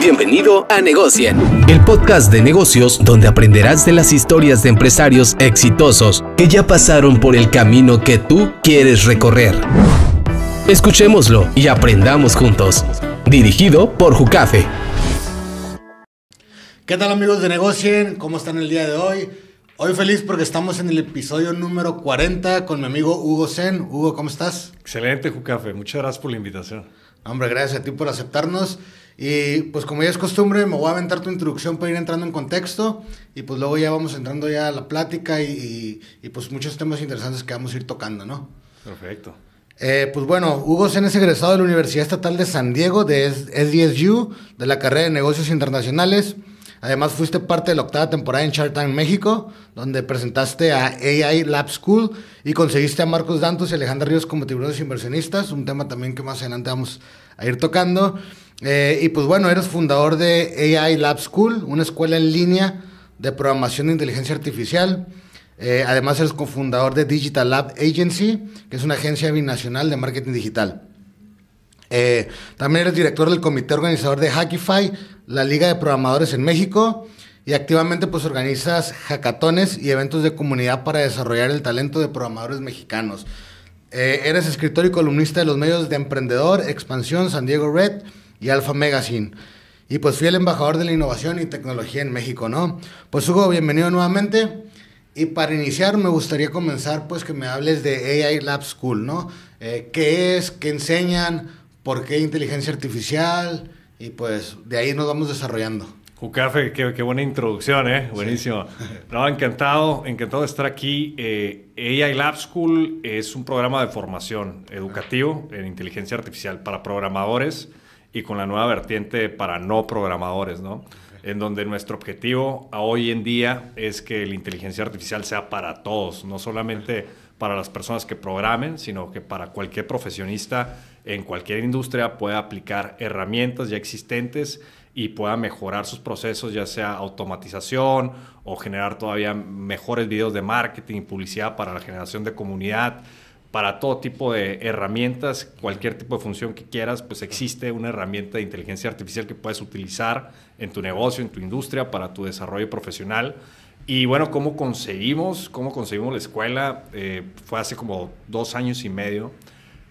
Bienvenido a Negocien, el podcast de negocios donde aprenderás de las historias de empresarios exitosos que ya pasaron por el camino que tú quieres recorrer. Escuchémoslo y aprendamos juntos. Dirigido por Jucafe. ¿Qué tal amigos de Negocien? ¿Cómo están el día de hoy? Hoy feliz porque estamos en el episodio número 40 con mi amigo Hugo Zen. Hugo, ¿cómo estás? Excelente, Jucafe. Muchas gracias por la invitación. Hombre, gracias a ti por aceptarnos. Y pues como ya es costumbre, me voy a aventar tu introducción para ir entrando en contexto y pues luego ya vamos entrando ya a la plática y, pues muchos temas interesantes que vamos a ir tocando, ¿no? Perfecto. Eh, pues bueno, Hugo Sen es egresado de la Universidad Estatal de San Diego, de SDSU, de la carrera de negocios internacionales. Además, fuiste parte de la octava temporada en Shark Tank México, donde presentaste a AI Lab School y conseguiste a Marcos Dantos y Alejandra Ríos como tiburones inversionistas, un tema también que más adelante vamos a ir tocando. Eh, y pues bueno, eres fundador de AI Lab School, una escuela en línea de programación de inteligencia artificial. Eh, además, eres cofundador de Digital Lab Agency, que es una agencia binacional de marketing digital. Eh, también eres director del comité organizador de Hackify, la Liga de Programadores en México, y activamente pues organizas hackatones y eventos de comunidad para desarrollar el talento de programadores mexicanos. eres escritor y columnista de los medios de Emprendedor, Expansión, San Diego Red, y Alfa Magazine. Y pues fui el embajador de la innovación y tecnología en México, ¿no? Pues Hugo, bienvenido nuevamente. Y para iniciar me gustaría comenzar pues que me hables de AI Lab School, ¿no? Eh, ¿Qué es? ¿Qué enseñan? ¿Por qué inteligencia artificial? Y pues de ahí nos vamos desarrollando. Jucafe, qué, qué, buena introducción, ¿eh? Buenísimo. No, encantado, encantado de estar aquí. Eh, AI Lab School es un programa de formación educativo en inteligencia artificial para programadores y con la nueva vertiente para no programadores, en donde nuestro objetivo hoy en día es que la inteligencia artificial sea para todos, no solamente para las personas que programen, sino que para cualquier profesionista en cualquier industria pueda aplicar herramientas ya existentes y pueda mejorar sus procesos, ya sea automatización o generar todavía mejores videos de marketing y publicidad para la generación de comunidad para todo tipo de herramientas, cualquier tipo de función que quieras, pues existe una herramienta de inteligencia artificial que puedes utilizar en tu negocio, en tu industria, para tu desarrollo profesional. Y bueno, ¿cómo conseguimos? ¿Cómo conseguimos la escuela? Eh, fue hace como dos años y medio.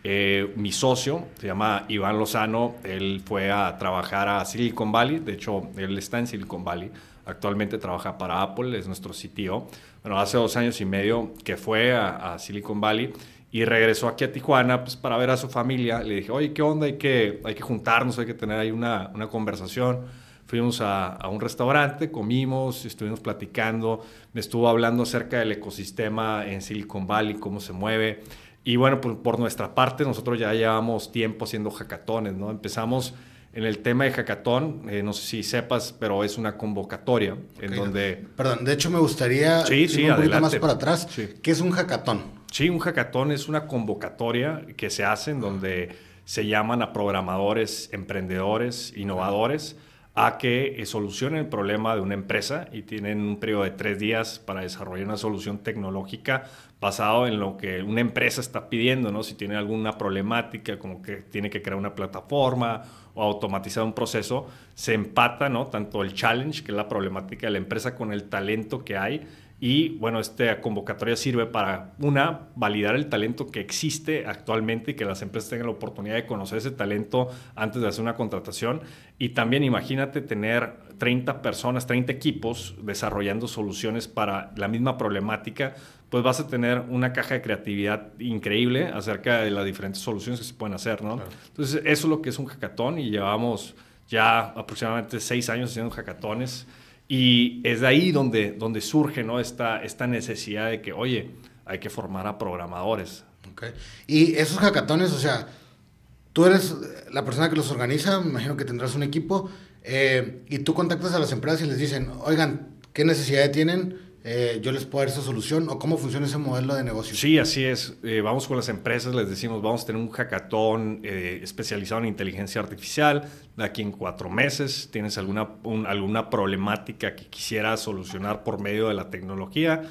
Eh, mi socio se llama Iván Lozano, él fue a trabajar a Silicon Valley, de hecho él está en Silicon Valley, actualmente trabaja para Apple, es nuestro sitio. Bueno, hace dos años y medio que fue a, a Silicon Valley y regresó aquí a Tijuana pues, para ver a su familia. Le dije, oye, ¿qué onda? Hay que, hay que juntarnos, hay que tener ahí una, una conversación. Fuimos a, a, un restaurante, comimos, estuvimos platicando, me estuvo hablando acerca del ecosistema en Silicon Valley, cómo se mueve. Y bueno, por, pues, por nuestra parte, nosotros ya llevamos tiempo haciendo hackatones, ¿no? Empezamos en el tema de hackatón eh, no sé si sepas, pero es una convocatoria en donde... Perdón, de hecho me gustaría sí, sí, un adelante. poquito más para atrás. ¿Qué es un hackatón Sí, un hackathon es una convocatoria que se hace en donde se llaman a programadores, emprendedores, innovadores a que eh, solucionen el problema de una empresa y tienen un periodo de tres días para desarrollar una solución tecnológica basado en lo que una empresa está pidiendo, Si tiene alguna problemática, como que tiene que crear una plataforma o automatizar un proceso, se empata, ¿no? Tanto el challenge, que es la problemática de la empresa, con el talento que hay y bueno, esta convocatoria sirve para, una, validar el talento que existe actualmente y que las empresas tengan la oportunidad de conocer ese talento antes de hacer una contratación. Y también imagínate tener 30 personas, 30 equipos desarrollando soluciones para la misma problemática, pues vas a tener una caja de creatividad increíble acerca de las diferentes soluciones que se pueden hacer, ¿no? Entonces, eso es lo que es un hackatón y llevamos ya aproximadamente seis años haciendo hackatones y es de ahí donde, donde surge esta, necesidad de que, oye, hay que formar a programadores. Y esos hackatones, o sea, tú eres la persona que los organiza, me imagino que tendrás un equipo, eh, y tú contactas a las empresas y les dicen, oigan, ¿qué necesidad tienen? Eh, yo les puedo dar esa solución o cómo funciona ese modelo de negocio. Sí, así es. Eh, vamos con las empresas, les decimos, vamos a tener un hackathon eh, especializado en inteligencia artificial. De aquí en cuatro meses tienes alguna, alguna problemática que quisieras solucionar por medio de la tecnología.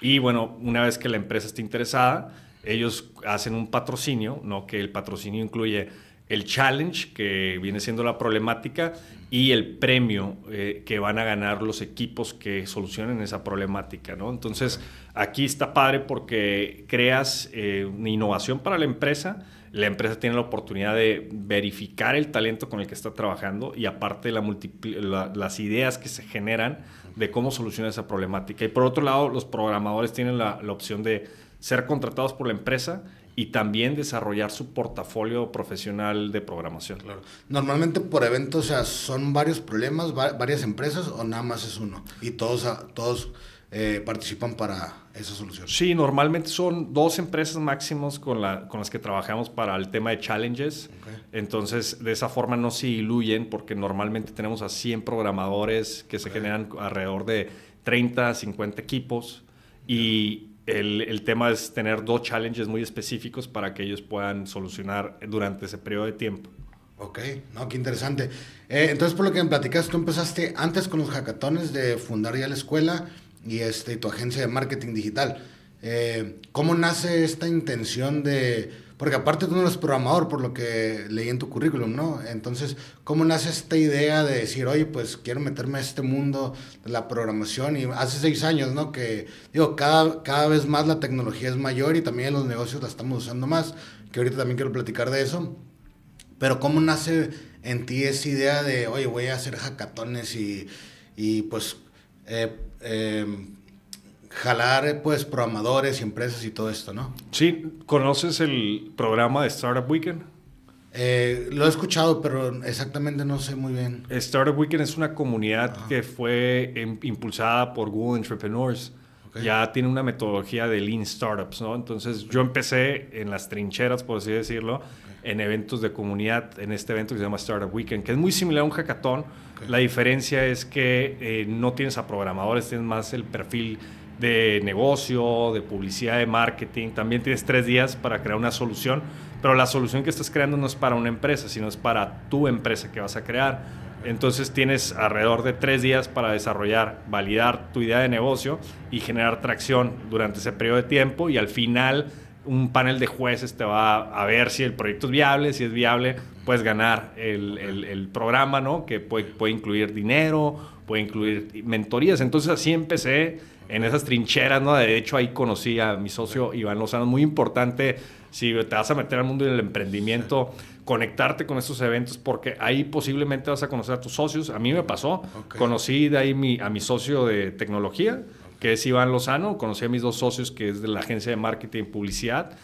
Y bueno, una vez que la empresa esté interesada, ellos hacen un patrocinio, ¿no? que el patrocinio incluye el challenge, que viene siendo la problemática, y el premio eh, que van a ganar los equipos que solucionen esa problemática, ¿no? Entonces, aquí está padre porque creas eh, una innovación para la empresa, la empresa tiene la oportunidad de verificar el talento con el que está trabajando y aparte las ideas que se generan de cómo solucionar esa problemática. Y por otro lado, los programadores tienen la, la opción de ser contratados por la empresa y también desarrollar su portafolio profesional de programación. Claro. Normalmente por eventos, o sea, son varios problemas, varias empresas o nada más es uno y todos, ah, todos eh, participan para esa solución. Sí, normalmente son dos empresas máximos con, la, con las que trabajamos para el tema de challenges. Entonces, de esa forma no se diluyen porque normalmente tenemos a 100 programadores que se generan alrededor de 30, 50 equipos y el, tema es tener dos challenges muy específicos para que ellos puedan solucionar durante ese periodo de tiempo. Ok, no, qué interesante. Eh, entonces, por lo que me platicas, tú empezaste antes con los hackatones de fundar ya la escuela y este, tu agencia de marketing digital. Eh, ¿Cómo nace esta intención de porque aparte tú no eres programador, por lo que leí en tu currículum, ¿no? Entonces, ¿cómo nace esta idea de decir, oye, pues quiero meterme a este mundo de la programación? Y hace seis años, ¿no? Que, digo, cada, cada vez más la tecnología es mayor y también los negocios la estamos usando más, que ahorita también quiero platicar de eso. Pero ¿cómo nace en ti esa idea de, oye, voy a hacer hackatones y, y pues... Eh, eh, jalar pues programadores y empresas y todo esto, ¿no? Sí, ¿conoces el programa de Startup Weekend? Eh, lo he escuchado, pero exactamente no sé muy bien. Startup Weekend es una comunidad que fue em, impulsada por Google Entrepreneurs. Ya tiene una metodología de Lean Startups, ¿no? Entonces yo empecé en las trincheras, por así decirlo, en eventos de comunidad, en este evento que se llama Startup Weekend, que es muy similar a un hackathon. La diferencia es que eh, no tienes a programadores, tienes más el perfil de negocio, de publicidad, de marketing. También tienes tres días para crear una solución, pero la solución que estás creando no es para una empresa, sino es para tu empresa que vas a crear. Entonces tienes alrededor de tres días para desarrollar, validar tu idea de negocio y generar tracción durante ese periodo de tiempo y al final un panel de jueces te va a ver si el proyecto es viable, si es viable, puedes ganar el, programa, ¿no? Que puede, puede incluir dinero, puede incluir mentorías. Entonces así empecé en esas trincheras, ¿no? De hecho, ahí conocí a mi socio Iván Lozano, muy importante si te vas a meter al mundo del emprendimiento, conectarte con esos eventos, porque ahí posiblemente vas a conocer a tus socios. A mí me pasó, conocí de ahí a mi socio de tecnología, que es Iván Lozano, conocí a mis dos socios, que es de la agencia de marketing y publicidad.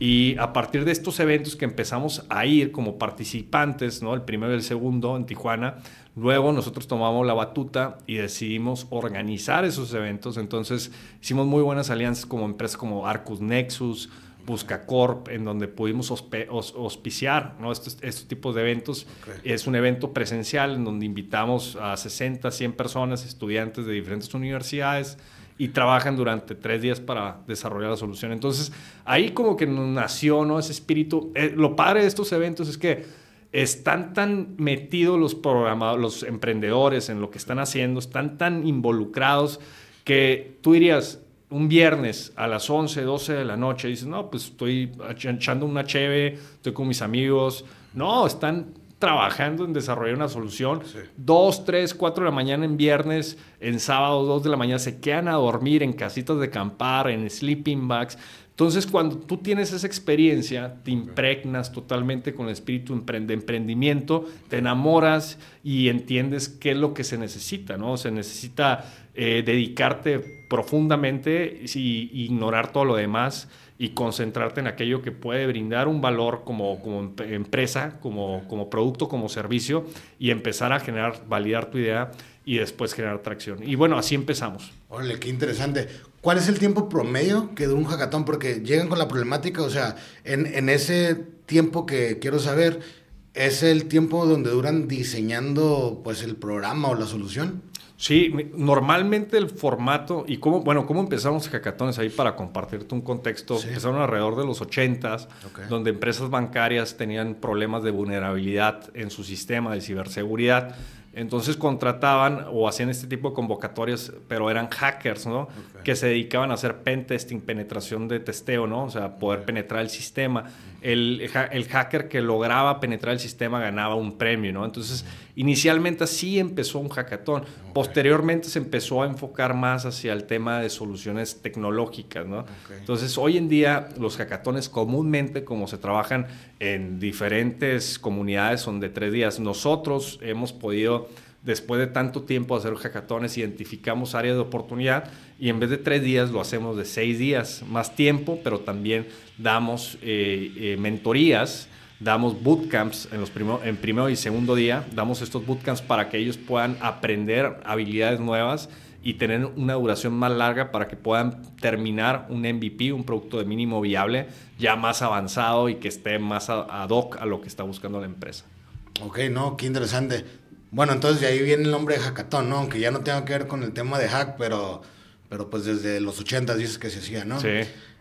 Y a partir de estos eventos que empezamos a ir como participantes, ¿no? el primero y el segundo en Tijuana, luego nosotros tomamos la batuta y decidimos organizar esos eventos. Entonces hicimos muy buenas alianzas como empresas como Arcus Nexus, Buscacorp, en donde pudimos auspiciar ¿no? estos, tipos de eventos. Es un evento presencial en donde invitamos a 60, 100 personas, estudiantes de diferentes universidades, y trabajan durante tres días para desarrollar la solución. Entonces, ahí como que nació ¿no? ese espíritu. Eh, lo padre de estos eventos es que están tan metidos los programadores, los emprendedores en lo que están haciendo, están tan involucrados que tú dirías un viernes a las 11, 12 de la noche, dices, no, pues estoy echando una cheve, estoy con mis amigos. No, están trabajando en desarrollar una solución. Dos, tres, cuatro de la mañana en viernes, en sábado, dos de la mañana, se quedan a dormir en casitas de campar, en sleeping bags. Entonces, cuando tú tienes esa experiencia, te impregnas totalmente con el espíritu de emprendimiento, te enamoras y entiendes qué es lo que se necesita, ¿no? Se necesita eh, dedicarte profundamente e ignorar todo lo demás y concentrarte en aquello que puede brindar un valor como, empresa, como, producto, como servicio y empezar a generar, validar tu idea y después generar tracción. Y bueno, así empezamos. Órale, qué interesante. ¿Cuál es el tiempo promedio que dura un hackathon? Porque llegan con la problemática, o sea, en, en ese tiempo que quiero saber, ¿es el tiempo donde duran diseñando pues el programa o la solución? Sí, normalmente el formato y cómo, bueno, cómo empezaron los hackatones ahí para compartirte un contexto, empezaron alrededor de los 80 donde empresas bancarias tenían problemas de vulnerabilidad en su sistema de ciberseguridad. Entonces contrataban o hacían este tipo de convocatorias, pero eran hackers, ¿no? Que se dedicaban a hacer pentesting, penetración de testeo, ¿no? O sea, poder penetrar el sistema el, hacker que lograba penetrar el sistema ganaba un premio, ¿no? Entonces, inicialmente así empezó un hackatón. Posteriormente se empezó a enfocar más hacia el tema de soluciones tecnológicas, ¿no? Entonces, hoy en día los hackatones comúnmente, como se trabajan en diferentes comunidades, son de tres días. Nosotros hemos podido después de tanto tiempo de hacer hackatones, identificamos áreas de oportunidad y en vez de tres días lo hacemos de seis días, más tiempo, pero también damos eh, eh, mentorías, damos bootcamps en, los en primero y segundo día, damos estos bootcamps para que ellos puedan aprender habilidades nuevas y tener una duración más larga para que puedan terminar un MVP, un producto de mínimo viable ya más avanzado y que esté más ad hoc a lo que está buscando la empresa. Ok, no, qué interesante. Bueno, entonces de ahí viene el nombre de hackatón, ¿no? Aunque ya no tenga que ver con el tema de hack, pero, pero pues desde los 80 dices que se hacía, ¿no? Sí.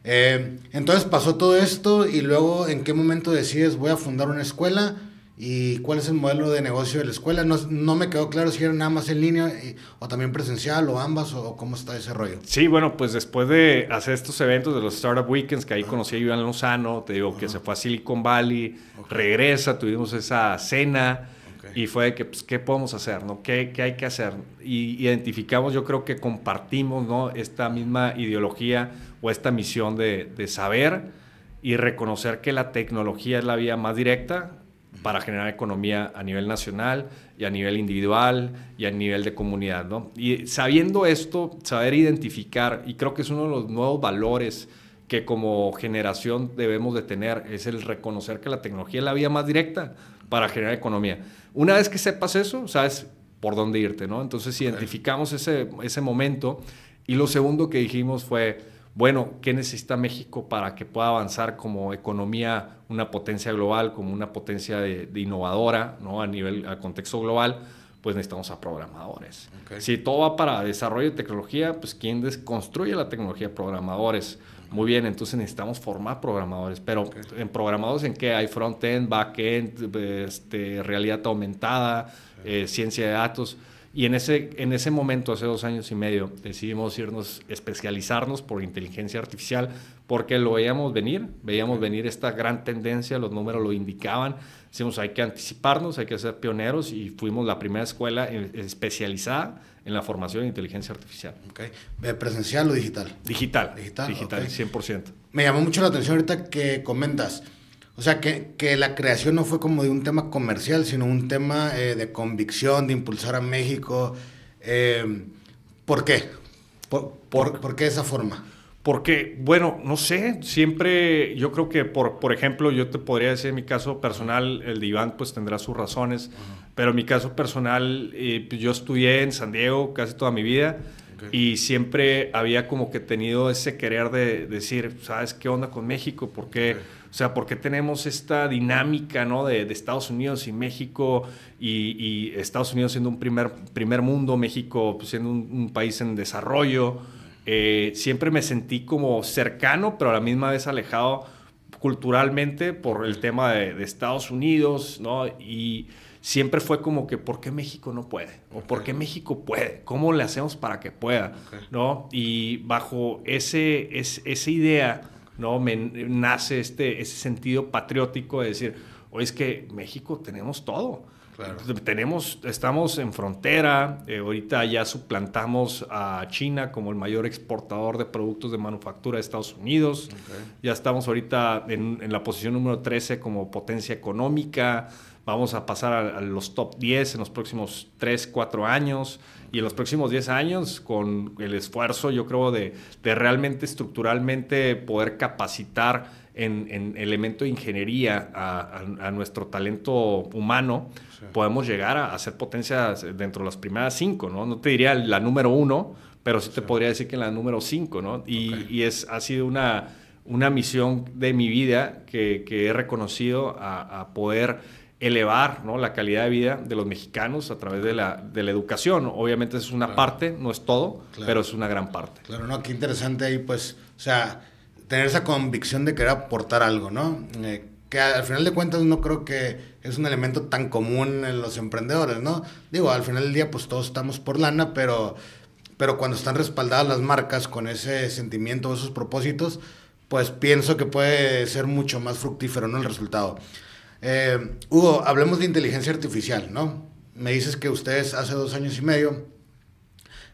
Eh, entonces pasó todo esto y luego en qué momento decides voy a fundar una escuela y cuál es el modelo de negocio de la escuela. No, no me quedó claro si era nada más en línea eh, o también presencial o ambas o, cómo está ese rollo. Sí, bueno, pues después de hacer estos eventos de los Startup Weekends, que ahí conocí a Iván Lozano, te digo que se fue a Silicon Valley, regresa, tuvimos esa cena. Y fue de que, pues, ¿qué podemos hacer? ¿no? ¿Qué, ¿Qué, hay que hacer? Y identificamos, yo creo que compartimos ¿no? esta misma ideología o esta misión de, de saber y reconocer que la tecnología es la vía más directa para generar economía a nivel nacional y a nivel individual y a nivel de comunidad. ¿no? Y sabiendo esto, saber identificar, y creo que es uno de los nuevos valores que como generación debemos de tener, es el reconocer que la tecnología es la vía más directa para generar economía. Una vez que sepas eso, sabes por dónde irte, ¿no? Entonces identificamos ese, ese momento y lo segundo que dijimos fue, bueno, ¿qué necesita México para que pueda avanzar como economía, una potencia global, como una potencia de, innovadora, ¿no? A nivel, a contexto global, pues necesitamos a programadores. Si todo va para desarrollo de tecnología, pues ¿quién construye la tecnología? Programadores. Muy bien, entonces necesitamos formar programadores, pero en programadores en qué hay front-end, back-end, este, realidad aumentada, eh, ciencia de datos. Y en ese, en ese momento, hace dos años y medio, decidimos irnos, especializarnos por inteligencia artificial, porque lo veíamos venir, veíamos venir esta gran tendencia, los números lo indicaban, Decimos, hay que anticiparnos, hay que ser pioneros y fuimos la primera escuela eh, especializada en la formación de inteligencia artificial. Okay. Eh, ¿Presencial o digital? Digital. Digital, digital 100%. Me llamó mucho la atención ahorita que comentas. O sea, que, la creación no fue como de un tema comercial, sino un tema eh, de convicción, de impulsar a México. ¿Por qué? ¿Por, por, de esa forma? Porque, bueno, no sé, siempre yo creo que, por, por ejemplo, yo te podría decir en mi caso personal, el de Iván pues tendrá sus razones, pero en mi caso personal, eh, pues, yo estudié en San Diego casi toda mi vida y siempre había como que tenido ese querer de, decir, ¿sabes qué onda con México? ¿Por qué? O sea, ¿por qué tenemos esta dinámica de, Estados Unidos y México y, Estados Unidos siendo un primer, primer mundo, México pues, siendo un, un país en desarrollo? Eh, siempre me sentí como cercano, pero a la misma vez alejado culturalmente por el tema de, Estados Unidos, ¿no? Y siempre fue como que, ¿por qué México no puede? ¿O por qué México puede? ¿Cómo le hacemos para que pueda? ¿No? Y bajo ese, esa idea, ¿no? Me nace este, ese sentido patriótico de decir, o es que México tenemos todo. Tenemos, estamos en frontera, eh, ahorita ya suplantamos a China como el mayor exportador de productos de manufactura de Estados Unidos, ya estamos ahorita en, la posición número 13 como potencia económica, vamos a pasar a, los top 10 en los próximos 3, 4 años y en los próximos 10 años con el esfuerzo yo creo de, de realmente estructuralmente poder capacitar en, elemento de ingeniería a, nuestro talento humano, podemos llegar a, hacer potencias dentro de las primeras cinco, ¿no? No te diría la número uno, pero sí te podría decir que en la número cinco, ¿no? Y, y es, ha sido una, una misión de mi vida que, que he reconocido a, poder elevar ¿no? la calidad de vida de los mexicanos a través de la, de la educación. Obviamente es una parte, no es todo, pero es una gran parte. Claro, no, qué interesante ahí, pues, o sea, tener esa convicción de querer aportar algo, ¿no? Eh, que al final de cuentas no creo que es un elemento tan común en los emprendedores, ¿no? Digo, al final del día pues todos estamos por lana, pero, pero cuando están respaldadas las marcas con ese sentimiento, esos propósitos, pues pienso que puede ser mucho más fructífero, ¿no? El resultado. Eh, Hugo, hablemos de inteligencia artificial, ¿no? Me dices que ustedes hace dos años y medio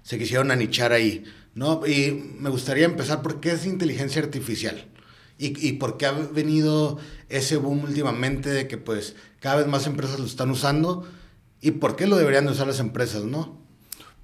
se quisieron anichar ahí. ¿no? Y me gustaría empezar por qué es inteligencia artificial y, y por qué ha venido ese boom últimamente de que pues cada vez más empresas lo están usando y por qué lo deberían usar las empresas, ¿no?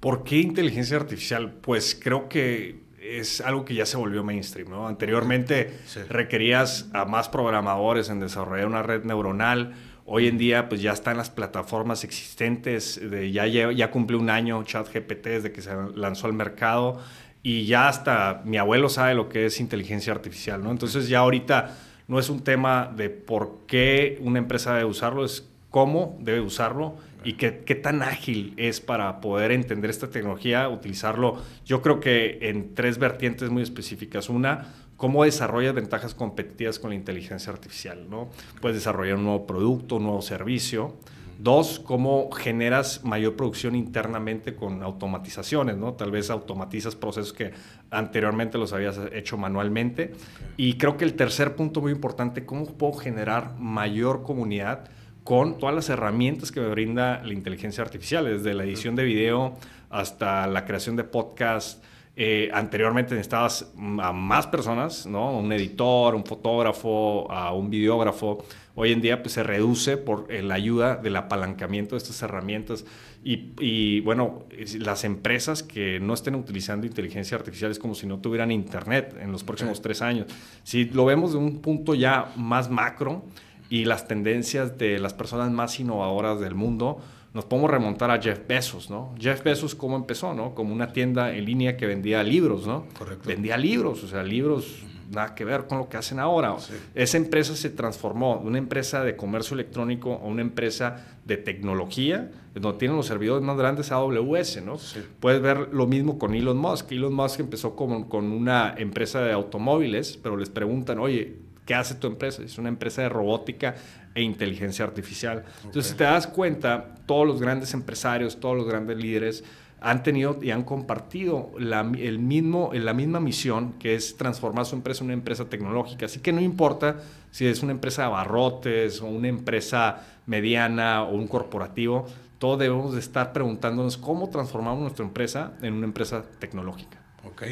¿Por qué inteligencia artificial? Pues creo que es algo que ya se volvió mainstream, Anteriormente requerías a más programadores en desarrollar una red neuronal, Hoy en día, pues ya están las plataformas existentes, de, ya, ya cumplió un año ChatGPT desde que se lanzó al mercado y ya hasta mi abuelo sabe lo que es inteligencia artificial, ¿no? Entonces ya ahorita no es un tema de por qué una empresa debe usarlo, es cómo debe usarlo y qué, qué, tan ágil es para poder entender esta tecnología, utilizarlo, yo creo que en tres vertientes muy específicas. Una, cómo desarrollas ventajas competitivas con la inteligencia artificial, ¿no? Puedes desarrollar un nuevo producto, un nuevo servicio. Dos, cómo generas mayor producción internamente con automatizaciones, ¿no? Tal vez automatizas procesos que anteriormente los habías hecho manualmente. Y creo que el tercer punto muy importante, cómo puedo generar mayor comunidad con todas las herramientas que me brinda la inteligencia artificial, desde la edición de video hasta la creación de podcasts, eh, anteriormente necesitabas a más personas, ¿no? Un editor, un fotógrafo, a un videógrafo. Hoy en día pues, se reduce por eh, la ayuda del apalancamiento de estas herramientas. Y, y, bueno, las empresas que no estén utilizando inteligencia artificial es como si no tuvieran internet en los próximos tres años. Si lo vemos de un punto ya más macro y las tendencias de las personas más innovadoras del mundo, nos podemos remontar a Jeff Bezos, ¿no? Jeff Bezos, ¿cómo empezó, no? Como una tienda en línea que vendía libros, ¿no? Vendía libros, o sea, libros nada que ver con lo que hacen ahora. Esa empresa se transformó de una empresa de comercio electrónico a una empresa de tecnología, donde tienen los servidores más grandes AWS, ¿no? Puedes ver lo mismo con Elon Musk. Elon Musk empezó como, con una empresa de automóviles, pero les preguntan, oye, ¿qué hace tu empresa? Es una empresa de robótica e inteligencia artificial. Entonces, si te das cuenta, todos los grandes empresarios, todos los grandes líderes han tenido y han compartido la, el mismo, la misma misión, que es transformar su empresa en una empresa tecnológica. Así que no importa si es una empresa de barrotes o una empresa mediana o un corporativo, todos debemos de estar preguntándonos cómo transformamos nuestra empresa en una empresa tecnológica. Ok.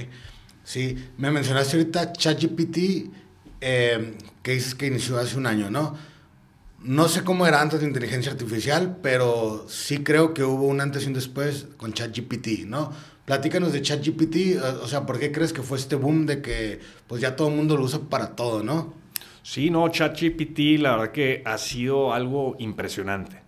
Sí, me mencionaste ahorita ChatGPT, eh, que que inició hace un año, ¿no? No sé cómo era antes la inteligencia artificial, pero sí creo que hubo un antes y un después con ChatGPT, ¿no? Platícanos de ChatGPT, eh, o sea, ¿por qué crees que fue este boom de que pues ya todo el mundo lo usa para todo, ¿no? Sí, no, ChatGPT la verdad que ha sido algo impresionante.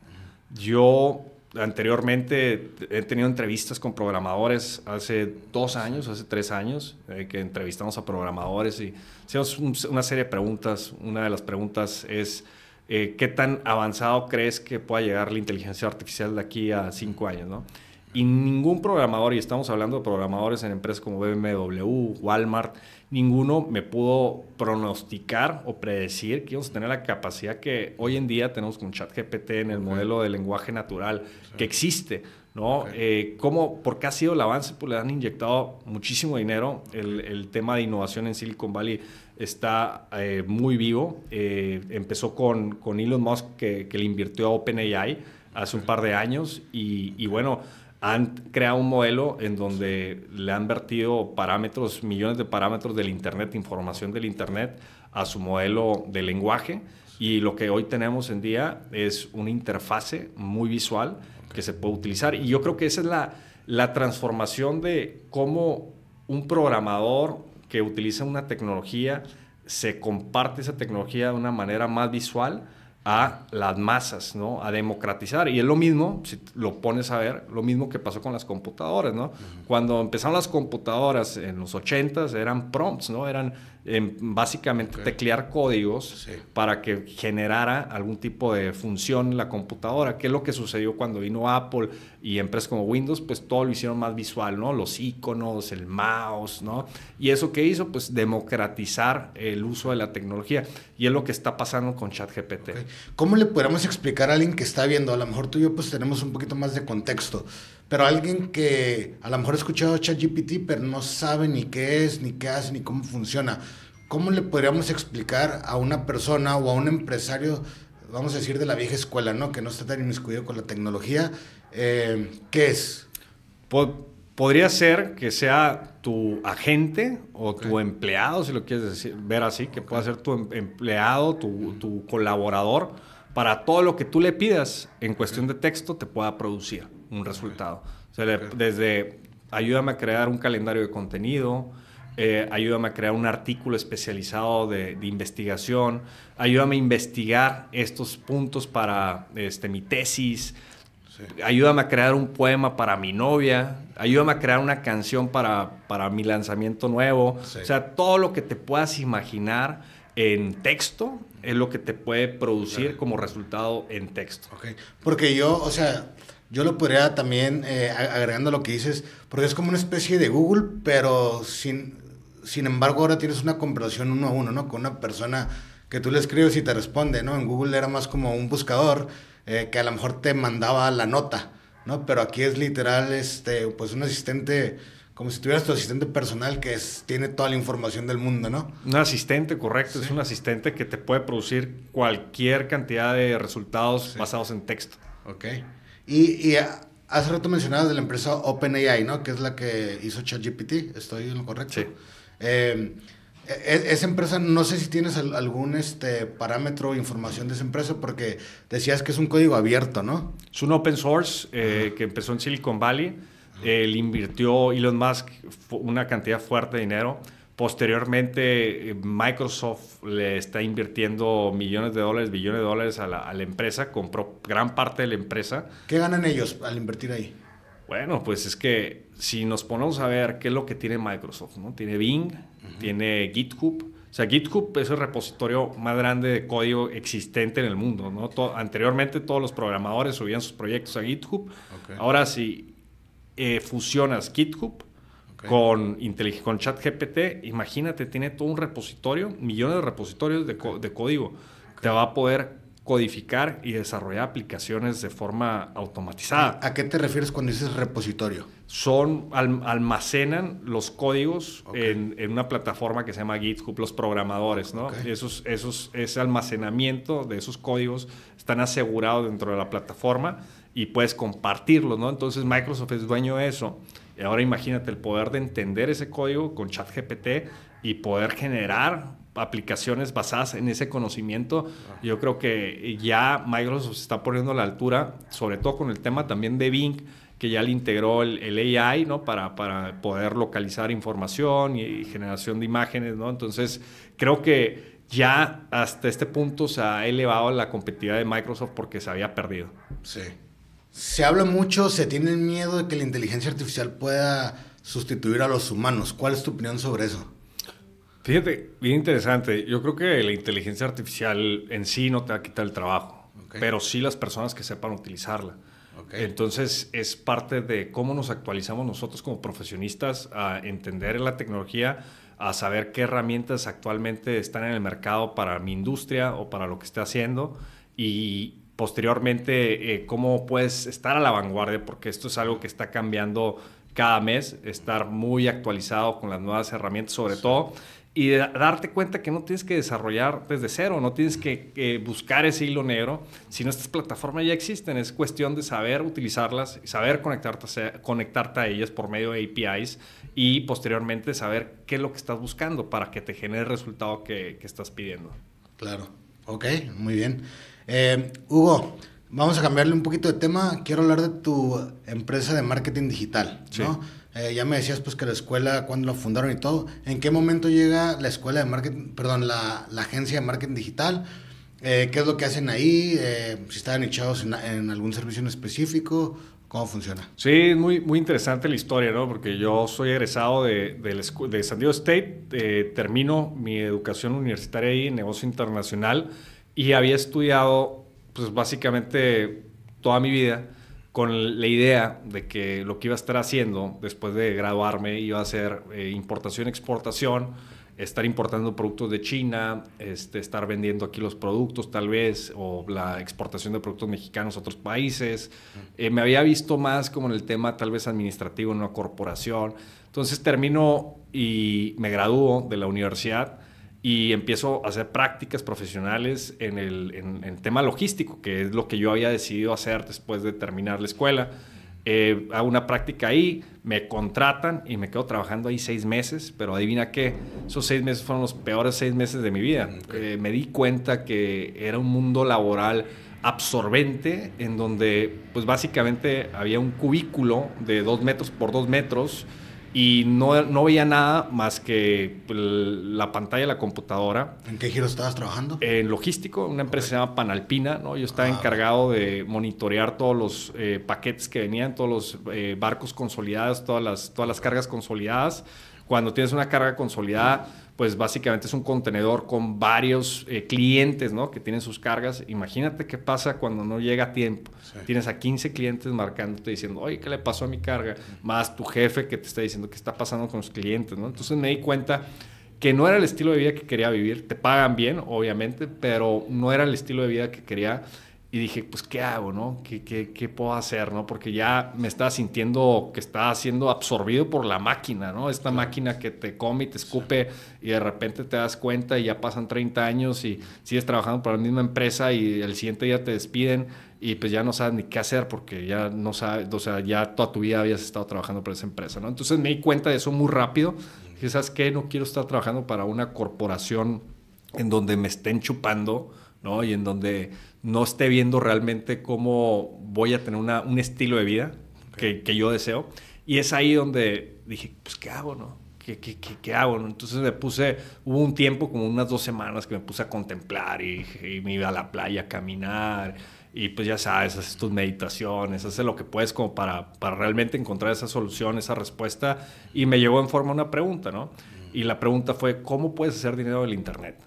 Yo anteriormente he tenido entrevistas con programadores hace dos años, hace tres años, eh, que entrevistamos a programadores y hicimos una serie de preguntas. Una de las preguntas es eh, qué tan avanzado crees que pueda llegar la inteligencia artificial de aquí a cinco años, ¿no? Y ningún programador, y estamos hablando de programadores en empresas como BMW, Walmart, ninguno me pudo pronosticar o predecir que íbamos a tener la capacidad que hoy en día tenemos con ChatGPT en el modelo de lenguaje natural que existe. ¿no? Eh, ¿Por qué ha sido el avance? Pues le han inyectado muchísimo dinero. el, tema de innovación en Silicon Valley está eh, muy vivo. Eh, empezó con, con, Elon Musk, que, que, le invirtió a OpenAI hace un par de años. Y, y, bueno, han creado un modelo en donde le han vertido parámetros, millones de parámetros del Internet, información del Internet, a su modelo de lenguaje. Y lo que hoy tenemos en día es una interfase muy visual que se puede utilizar. Y yo creo que esa es la, la transformación de cómo un programador que utiliza una tecnología, se comparte esa tecnología de una manera más visual a las masas, ¿no? A democratizar. Y es lo mismo, si lo pones a ver, lo mismo que pasó con las computadoras, ¿no? Cuando empezaron las computadoras en los 80s eran prompts, ¿no? Eran básicamente teclear códigos para que generara algún tipo de función en la computadora, que es lo que sucedió cuando vino Apple y empresas como Windows, pues todo lo hicieron más visual, ¿no? Los iconos, el mouse, ¿no? Y eso que hizo, pues democratizar el uso de la tecnología. Y es lo que está pasando con ChatGPT. ¿Cómo le podríamos explicar a alguien que está viendo? A lo mejor tú y yo pues tenemos un poquito más de contexto. Pero alguien que a lo mejor ha escuchado ChatGPT, pero no sabe ni qué es, ni qué hace, ni cómo funciona, ¿cómo le podríamos explicar a una persona o a un empresario, vamos a decir, de la vieja escuela, ¿no? Que no está tan inmiscuido con la tecnología, eh, qué es? podría ser que sea tu agente o tu empleado, si lo quieres decir, ver así, que pueda ser tu em, empleado, tu, tu colaborador, para todo lo que tú le pidas en cuestión de texto te pueda producir un resultado. O sea, desde ayúdame a crear un calendario de contenido, eh, ayúdame a crear un artículo especializado de, investigación, ayúdame a investigar estos puntos para este, mi tesis, ayúdame a crear un poema para mi novia, ayúdame a crear una canción para, para mi lanzamiento nuevo. O sea, todo lo que te puedas imaginar en texto es lo que te puede producir como resultado en texto. Ok, porque yo, o sea, yo lo podría también, eh, agregando lo que dices, porque es como una especie de Google, pero sin, sin embargo ahora tienes una conversación uno a uno, ¿no? Con una persona que tú le escribes y te responde, ¿no? En Google era más como un buscador eh, que a lo mejor te mandaba la nota, ¿no? Pero aquí es literal, este, pues un asistente, como si tuvieras tu asistente personal que tiene toda la información del mundo, ¿no? Un asistente, correcto, es un asistente que te puede producir cualquier cantidad de resultados basados en texto. Ok. Y, y hace rato mencionabas de la empresa OpenAI, ¿no? Que es la que hizo ChatGPT, ¿estoy en lo correcto? Sí. Em, e, e, esa empresa, no sé si tienes algún este, parámetro o información de esa empresa, porque decías que es un código abierto, ¿no? Es un open source eh, que empezó en Silicon Valley. Él invirtió Elon Musk una cantidad fuerte de dinero. Posteriormente, eh, Microsoft le está invirtiendo millones de dólares, billones de dólares a la, empresa, compró gran parte de la empresa. ¿Qué ganan ellos al invertir ahí? Bueno, pues es que si nos ponemos a ver qué es lo que tiene Microsoft, ¿no? Tiene Bing, tiene GitHub. O sea, GitHub es el repositorio más grande de código existente en el mundo, ¿no? anteriormente todos los programadores subían sus proyectos a GitHub. Ahora si eh, fusionas GitHub con, con ChatGPT, imagínate, tiene todo un repositorio, millones de repositorios de, código. Te va a poder codificar y desarrollar aplicaciones de forma automatizada. ¿A qué te refieres cuando dices repositorio? Son, almacenan los códigos en, una plataforma que se llama GitHub, los programadores, ¿no? Esos, esos, ese almacenamiento de esos códigos están asegurados dentro de la plataforma y puedes compartirlos, ¿no? Entonces Microsoft es dueño de eso y ahora imagínate el poder de entender ese código con ChatGPT y poder generar aplicaciones basadas en ese conocimiento. Yo creo que ya Microsoft se está poniendo a la altura, sobre todo con el tema también de Bing, que ya le integró el, AI, ¿no? Para, para, poder localizar información y, generación de imágenes, ¿no? Entonces, creo que ya hasta este punto se ha elevado la competitividad de Microsoft porque se había perdido. Sí se habla mucho, se tiene miedo de que la inteligencia artificial pueda sustituir a los humanos. ¿Cuál es tu opinión sobre eso? Fíjate, bien interesante. Yo creo que la inteligencia artificial en sí no te va a quitar el trabajo, pero sí las personas que sepan utilizarla. Entonces es parte de cómo nos actualizamos nosotros como profesionistas a entender la tecnología, a saber qué herramientas actualmente están en el mercado para mi industria o para lo que esté haciendo y, posteriormente eh, cómo puedes estar a la vanguardia, porque esto es algo que está cambiando cada mes, estar muy actualizado con las nuevas herramientas sobre todo y darte cuenta que no tienes que desarrollar desde cero, no tienes que buscar ese hilo negro, sino estas plataformas ya existen, es cuestión de saber utilizarlas, saber conectarte a, conectarte a ellas por medio de APIs y posteriormente saber qué es lo que estás buscando para que te genere el resultado que, que estás pidiendo. Claro, ok, muy bien. Eh, Hugo, vamos a cambiarle un poquito de tema. Quiero hablar de tu empresa de marketing digital, ¿no? Eh, ya me decías pues que la escuela, cuando la fundaron y todo. ¿En qué momento llega la escuela de marketing, perdón, la, agencia de marketing digital? Eh, ¿Qué es lo que hacen ahí? si están echados en, algún servicio en específico ¿Cómo funciona? Sí, es muy, muy interesante la historia, ¿no? Porque yo soy egresado de, de, San Diego State, termino mi educación universitaria ahí en negocio internacional y había estudiado, pues básicamente toda mi vida, con la idea de que lo que iba a estar haciendo después de graduarme iba a ser eh, importación, exportación, estar importando productos de China, este, estar vendiendo aquí los productos tal vez, o la exportación de productos mexicanos a otros países. Eh, me había visto más como en el tema tal vez administrativo en una corporación. Entonces termino y me gradúo de la universidad y empiezo a hacer prácticas profesionales en el, tema logístico, que es lo que yo había decidido hacer después de terminar la escuela. Eh, hago una práctica ahí, me contratan y me quedo trabajando ahí seis meses, pero adivina qué, esos seis meses fueron los peores seis meses de mi vida. Eh, me di cuenta que era un mundo laboral absorbente en donde pues básicamente había un cubículo de dos metros por dos metros y no, no veía nada más que pues, la pantalla de la computadora. ¿En qué giro estabas trabajando? En logístico, una empresa se llama Panalpina, ¿no? Yo estaba ah, encargado de monitorear todos los eh, paquetes que venían, todos los eh, barcos consolidados, todas las, todas las cargas consolidadas. Cuando tienes una carga consolidada pues básicamente es un contenedor con varios eh, clientes, ¿no? Que tienen sus cargas. Imagínate qué pasa cuando no llega a tiempo. Tienes a 15 clientes marcándote diciendo, oye, ¿qué le pasó a mi carga? Más tu jefe que te está diciendo qué está pasando con los clientes, ¿no? Entonces me di cuenta que no era el estilo de vida que quería vivir. Te pagan bien, obviamente, pero no era el estilo de vida que quería vivir y dije, pues, ¿qué hago, no? ¿Qué, qué, qué puedo hacer, no? Porque ya me estaba sintiendo que estaba siendo absorbido por la máquina, ¿no? Esta máquina que te come y te escupe y de repente te das cuenta y ya pasan 30 años y sigues trabajando para la misma empresa y el siguiente día te despiden y pues ya no sabes ni qué hacer porque ya no sabes, o sea, ya toda tu vida habías estado trabajando para esa empresa, ¿no? Entonces me di cuenta de eso muy rápido. Dije, ¿sabes qué? No quiero estar trabajando para una corporación en donde me estén chupando, ¿no? Y en donde no esté viendo realmente cómo voy a tener un estilo de vida que, yo deseo. Y es ahí donde dije, pues, ¿qué hago, no? ¿Qué, qué, hago? No? Entonces me puse, hubo un tiempo, como unas dos semanas, que me puse a contemplar y, me iba a la playa a caminar y pues ya sabes, haces tus meditaciones, haces lo que puedes como para, para realmente encontrar esa solución, esa respuesta. Y me llegó en forma una pregunta, ¿no? Mm. Y la pregunta fue, ¿cómo puedes hacer dinero del Internet?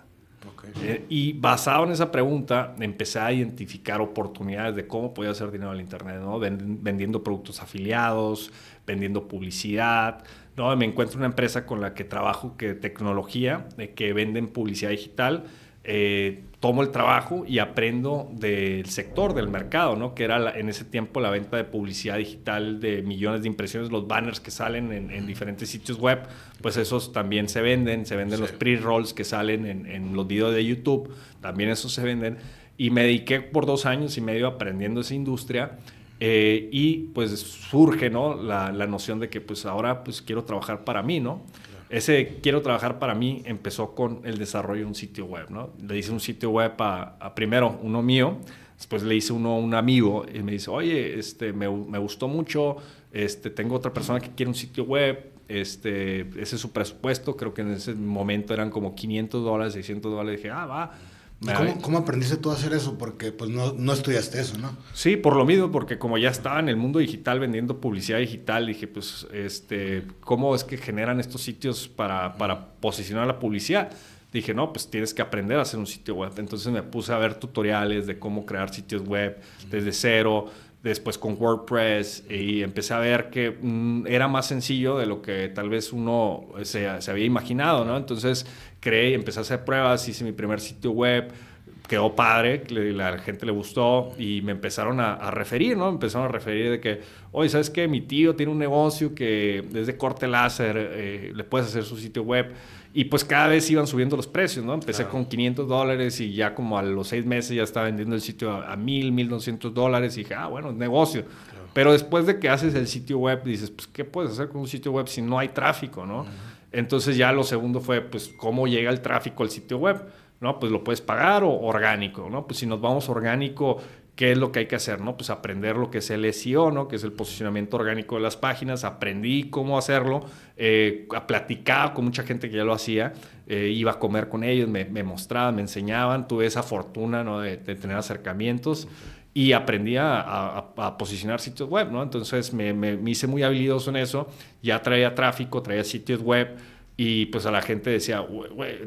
Eh, y basado en esa pregunta, empecé a identificar oportunidades de cómo podía hacer dinero en Internet, ¿no? vendiendo productos afiliados, vendiendo publicidad, ¿no? Me encuentro una empresa con la que trabajo que tecnología, de eh, que venden publicidad digital. Eh, tomo el trabajo y aprendo del sector, del mercado, ¿no? Que era en ese tiempo la venta de publicidad digital de millones de impresiones, los banners que salen en, diferentes sitios web, pues esos también se venden, se venden los pre-rolls que salen en, los videos de YouTube, también esos se venden. Y me dediqué por dos años y medio aprendiendo esa industria. Eh, y pues surge, ¿no? La, la, noción de que pues ahora pues quiero trabajar para mí, ¿no? ese quiero trabajar para mí empezó con el desarrollo de un sitio web, ¿no? Le hice un sitio web a, primero uno mío, después le hice uno a un amigo y me dice, oye, este, me, me, gustó mucho, este, tengo otra persona que quiere un sitio web, este, ese es su presupuesto, creo que en ese momento eran como 500 dólares, 600 dólares, dije, ah, va ¿Cómo, ¿Cómo, aprendiste tú a hacer eso? Porque pues no, no, estudiaste eso, ¿no? Sí, por lo mismo, porque como ya estaba en el mundo digital vendiendo publicidad digital, dije, pues, este, ¿cómo es que generan estos sitios para, para posicionar la publicidad? Dije, no, pues tienes que aprender a hacer un sitio web. Entonces me puse a ver tutoriales de cómo crear sitios web desde cero, después con WordPress y empecé a ver que mm, era más sencillo de lo que tal vez uno se, se había imaginado, ¿no? Entonces creé y empecé a hacer pruebas, hice mi primer sitio web, quedó padre, la gente le gustó y me empezaron a, referir, ¿no? empezaron a referir de que, oye, ¿sabes qué? Mi tío tiene un negocio que desde corte láser, eh, le puedes hacer su sitio web. Y pues cada vez iban subiendo los precios, ¿no? Empecé con 500 dólares y ya como a los seis meses ya estaba vendiendo el sitio a, 1000, 1200 dólares y dije, ah, bueno, negocio. Pero después de que haces el sitio web, dices, pues, ¿qué puedes hacer con un sitio web si no hay tráfico, ¿no? Entonces ya lo segundo fue, pues, ¿cómo llega el tráfico al sitio web? No, pues lo puedes pagar o orgánico, ¿no? Pues si nos vamos orgánico, ¿qué es lo que hay que hacer? ¿no? Pues aprender lo que es el SEO, ¿no? que es el posicionamiento orgánico de las páginas. Aprendí cómo hacerlo, eh, platicaba con mucha gente que ya lo hacía, eh, iba a comer con ellos, me, mostraban, me enseñaban, tuve esa fortuna ¿no? de, tener acercamientos y aprendí a, posicionar sitios web, ¿no? Entonces me, me, me hice muy habilidoso en eso, ya traía tráfico, traía sitios web. Y pues a la gente decía,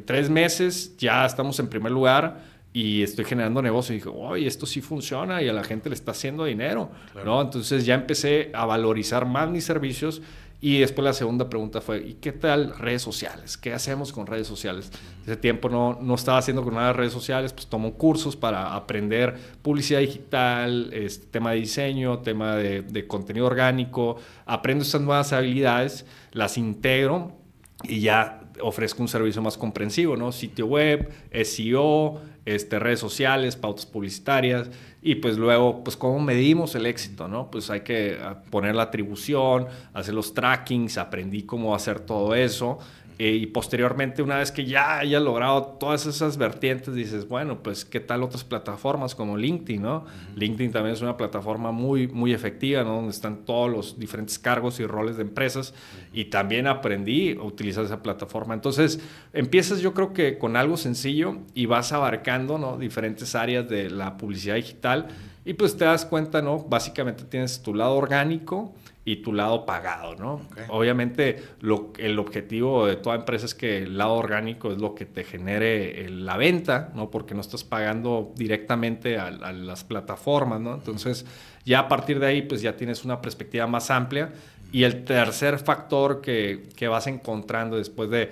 tres meses, ya estamos en primer lugar y estoy generando negocio. Y dije, oye, esto sí funciona y a la gente le está haciendo dinero, ¿no? Entonces ya empecé a valorizar más mis servicios. Y después la segunda pregunta fue, ¿y qué tal redes sociales? ¿Qué hacemos con redes sociales? Ese tiempo no, no estaba haciendo con nada de redes sociales, pues tomo cursos para aprender publicidad digital, este, tema de diseño, tema de, de contenido orgánico, aprendo estas nuevas habilidades, las integro y ya ofrezco un servicio más comprensivo, ¿no? Sitio web, SEO, este, redes sociales, pautas publicitarias y pues luego, pues cómo medimos el éxito, ¿no? Pues hay que ah, poner la atribución, hacer los trackings, aprendí cómo hacer todo eso eh, y posteriormente, una vez que ya hayas logrado todas esas vertientes, dices, bueno, pues qué tal otras plataformas como LinkedIn, ¿no? LinkedIn también es una plataforma muy, muy efectiva, ¿no? Donde están todos los diferentes cargos y roles de empresas. Y también aprendí a utilizar esa plataforma. Entonces, empiezas yo creo que con algo sencillo y vas abarcando, Diferentes áreas de la publicidad digital. Y pues te das cuenta, ¿no? Básicamente tienes tu lado orgánico y tu lado pagado, ¿no? Obviamente lo, el objetivo de toda empresa es que el lado orgánico es lo que te genere eh, la venta, ¿no? Porque no estás pagando directamente a, las plataformas, ¿no? Entonces ya a partir de ahí pues ya tienes una perspectiva más amplia y el tercer factor que, que vas encontrando después de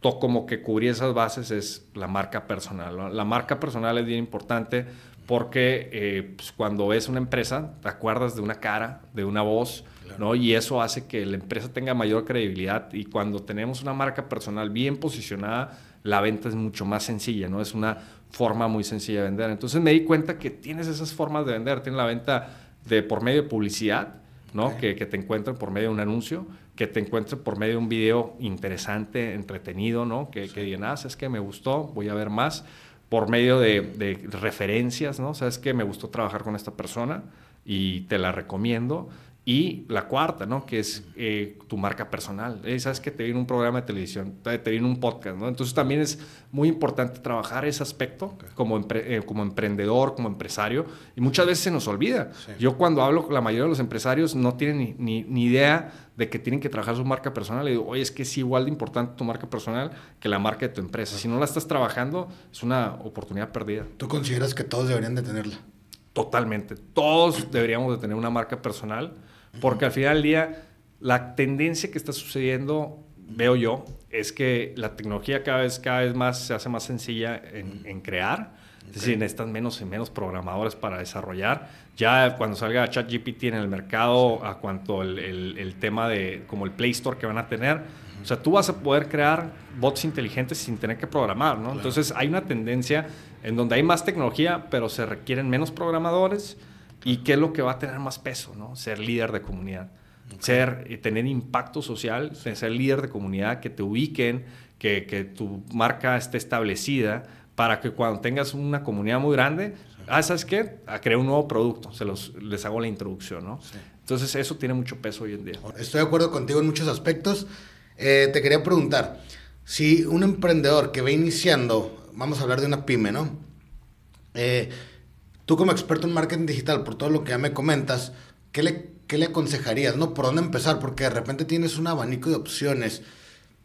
to, como que cubrir esas bases es la marca personal. La marca personal es bien importante porque eh, pues, cuando ves una empresa te acuerdas de una cara, de una voz, ¿no? Y eso hace que la empresa tenga mayor credibilidad y cuando tenemos una marca personal bien posicionada, la venta es mucho más sencilla, ¿no? Es una forma muy sencilla de vender. Entonces me di cuenta que tienes esas formas de vender, tienes la venta de por medio de publicidad, ¿no? Que, te encuentran por medio de un anuncio, que te encuentren por medio de un video interesante, entretenido, ¿no? Que, digan, ah, es que me gustó, voy a ver más, por medio de, de referencias, ¿no? Sabes que me gustó trabajar con esta persona y te la recomiendo y la cuarta, ¿no? Que es eh, tu marca personal. Eh, sabes que te viene un programa de televisión, te, viene un podcast, ¿no? Entonces también es muy importante trabajar ese aspecto como, eh, como emprendedor, como empresario. Y muchas veces se nos olvida. Yo cuando hablo con la mayoría de los empresarios no tienen ni, ni, idea de que tienen que trabajar su marca personal. Y digo, oye, es que es igual de importante tu marca personal que la marca de tu empresa. Si no la estás trabajando, es una oportunidad perdida. ¿Tú consideras que todos deberían de tenerla? Totalmente. Todos deberíamos de tener una marca personal porque al final del día, la tendencia que está sucediendo, veo yo, es que la tecnología cada vez, más se hace más sencilla en, crear. Es decir, necesitan menos y menos programadores para desarrollar. Ya cuando salga ChatGPT en el mercado, a cuanto el, tema de como el Play Store que van a tener, o sea, tú vas a poder crear bots inteligentes sin tener que programar, ¿no? Entonces hay una tendencia en donde hay más tecnología, pero se requieren menos programadores ¿Y qué es lo que va a tener más peso? ¿no? Ser líder de comunidad. Ser, eh, tener impacto social, ser líder de comunidad, que te ubiquen, que, que tu marca esté establecida, para que cuando tengas una comunidad muy grande, ah, ¿sabes qué? A ah, crear un nuevo producto, se los, les hago la introducción, ¿no? Entonces eso tiene mucho peso hoy en día. Estoy de acuerdo contigo en muchos aspectos. Eh, te quería preguntar, si un emprendedor que va iniciando, vamos a hablar de una pyme, ¿no? Eh, Tú como experto en marketing digital, por todo lo que ya me comentas, ¿qué le, le aconsejarías? ¿No? ¿Por dónde empezar? Porque de repente tienes un abanico de opciones,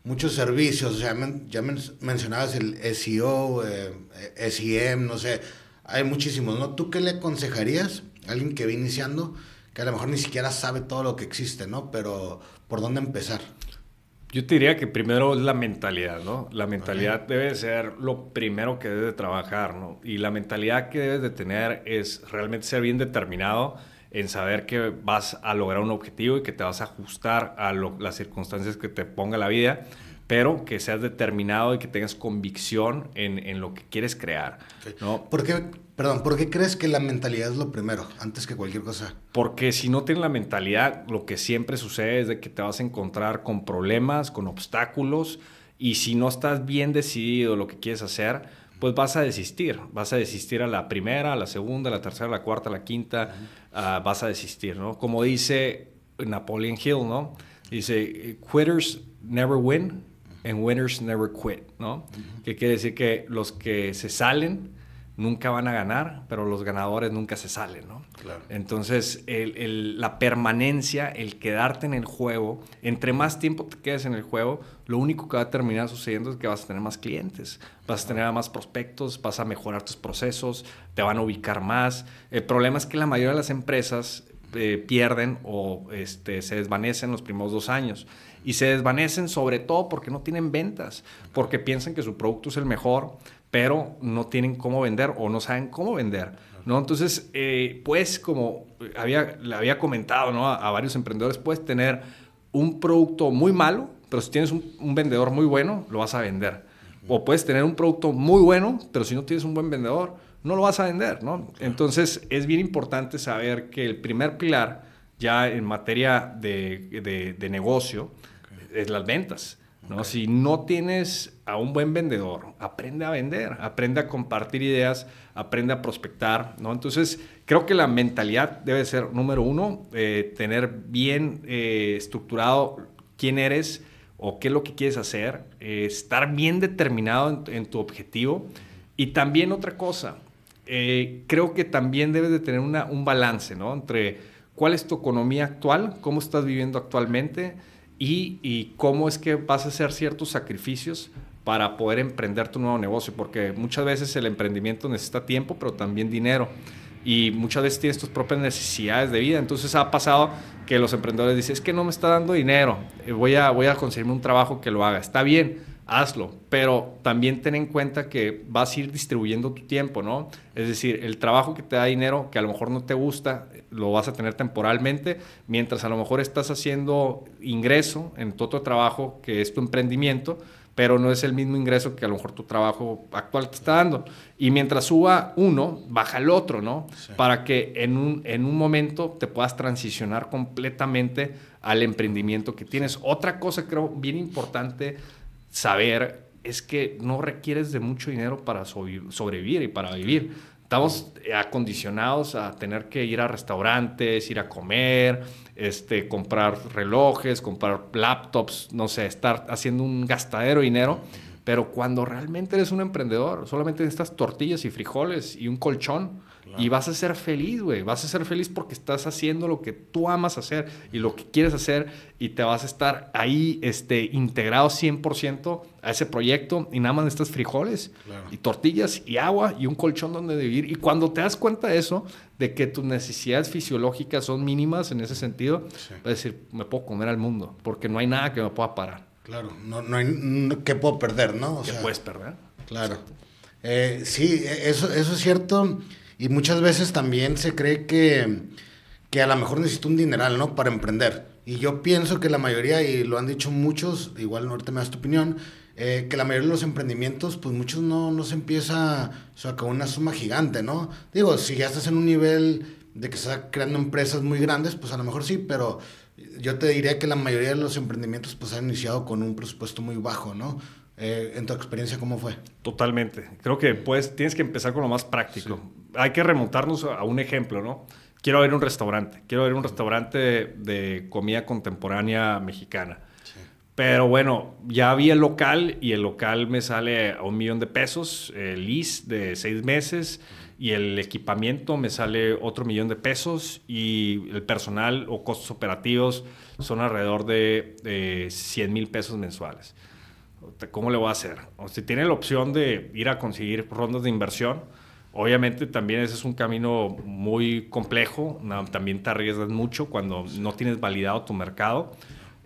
muchos servicios, ya, ya mencionabas el SEO, eh, SEM, no sé, hay muchísimos, ¿no? ¿Tú qué le aconsejarías a alguien que va iniciando, que a lo mejor ni siquiera sabe todo lo que existe, ¿no? Pero ¿por dónde empezar? Yo te diría que primero es la mentalidad, ¿no? La mentalidad debe ser lo primero que debes de trabajar, ¿no? Y la mentalidad que debes de tener es realmente ser bien determinado en saber que vas a lograr un objetivo y que te vas a ajustar a las circunstancias que te ponga la vida pero que seas determinado y que tengas convicción en, en lo que quieres crear. ¿no? ¿Por qué, perdón, ¿por qué crees que la mentalidad es lo primero, antes que cualquier cosa? Porque si no tienes la mentalidad, lo que siempre sucede es de que te vas a encontrar con problemas, con obstáculos, y si no estás bien decidido lo que quieres hacer, pues vas a desistir. Vas a desistir a la primera, a la segunda, a la tercera, a la cuarta, a la quinta, ah, vas a desistir, ¿no? Como dice Napoleon Hill, ¿no? Dice, quitters never win, en winners never quit, ¿no? Que quiere decir que los que se salen nunca van a ganar, pero los ganadores nunca se salen, ¿no? Claro. Entonces, la permanencia, el quedarte en el juego, entre más tiempo te quedes en el juego, lo único que va a terminar sucediendo es que vas a tener más clientes, vas a tener más prospectos, vas a mejorar tus procesos, te van a ubicar más. El problema es que la mayoría de las empresas eh, pierden o este, se desvanecen los primeros dos años y se desvanecen sobre todo porque no tienen ventas, porque piensan que su producto es el mejor, pero no tienen cómo vender o no saben cómo vender. ¿no? Entonces, eh, pues como había, le había comentado a, varios emprendedores, puedes tener un producto muy malo, pero si tienes un, vendedor muy bueno, lo vas a vender. O puedes tener un producto muy bueno, pero si no tienes un buen vendedor, no lo vas a vender, ¿no? Entonces, es bien importante saber que el primer pilar, ya en materia de, de, de negocio, es las ventas. ¿no? Si no tienes a un buen vendedor, aprende a vender, aprende a compartir ideas, aprende a prospectar. ¿no? Entonces, creo que la mentalidad debe ser, número uno, eh, tener bien eh, estructurado quién eres o qué es lo que quieres hacer, eh, estar bien determinado en, tu objetivo. Y también otra cosa, creo que también debes de tener un balance ¿no? entre cuál es tu economía actual, cómo estás viviendo actualmente, y, cómo es que vas a hacer ciertos sacrificios para poder emprender tu nuevo negocio, porque muchas veces el emprendimiento necesita tiempo, pero también dinero. Y muchas veces tienes tus propias necesidades de vida. Entonces ha pasado que los emprendedores dicen, es que no me está dando dinero, eh, voy a, voy a conseguirme un trabajo que lo haga. Está bien, hazlo, pero también ten en cuenta que vas a ir distribuyendo tu tiempo, ¿no? Es decir, el trabajo que te da dinero, que a lo mejor no te gusta, lo vas a tener temporalmente, mientras a lo mejor estás haciendo ingreso en tu trabajo que es tu emprendimiento, pero no es el mismo ingreso que a lo mejor tu trabajo actual te está dando. Y mientras suba uno, baja el otro, ¿no? Para que en un, en un momento te puedas transicionar completamente al emprendimiento que tienes. Otra cosa creo bien importante saber es que no requieres de mucho dinero para sobrevivir y para vivir. Estamos eh, acondicionados a tener que ir a restaurantes, ir a comer, este, comprar relojes, comprar laptops, no sé, estar haciendo un gastadero de dinero. Pero cuando realmente eres un emprendedor, solamente necesitas tortillas y frijoles y un colchón y vas a ser feliz, güey. Vas a ser feliz porque estás haciendo lo que tú amas hacer y lo que quieres hacer y te vas a estar ahí este, integrado 100% a ese proyecto y nada más estas frijoles y tortillas y agua y un colchón donde vivir. Y cuando te das cuenta de eso, de que tus necesidades fisiológicas son mínimas en ese sentido, vas a decir, me puedo comer al mundo porque no hay nada que me pueda parar. Claro, no, no hay que puedo perder, ¿no? O puedes perder. Claro. Eh, sí, e-, eso, eso es cierto. Y muchas veces también se cree que, a lo mejor necesito un dineral, ¿no? Para emprender. Y yo pienso que la mayoría, y lo han dicho muchos, igual ahorita me das tu opinión, eh, que la mayoría de los emprendimientos, pues muchos no, no se empieza o con una suma gigante, ¿no? Digo, si ya estás en un nivel de que estás creando empresas muy grandes, pues a lo mejor sí, pero yo te diría que la mayoría de los emprendimientos pues han iniciado con un presupuesto muy bajo, ¿no? Eh, ¿En tu experiencia cómo fue? Totalmente. Creo que pues tienes que empezar con lo más práctico. Hay que remontarnos a un ejemplo, ¿no? Quiero abrir un restaurante. Quiero ver un restaurante de comida contemporánea mexicana. Pero bueno, ya vi el local y el local me sale a un millón de pesos, el lease de seis meses y el equipamiento me sale otro millón de pesos y el personal o costos operativos son alrededor de, de 100 mil pesos mensuales. ¿Cómo le voy a hacer? O si tiene la opción de ir a conseguir rondas de inversión, obviamente también ese es un camino muy complejo, también te arriesgas mucho cuando no tienes validado tu mercado.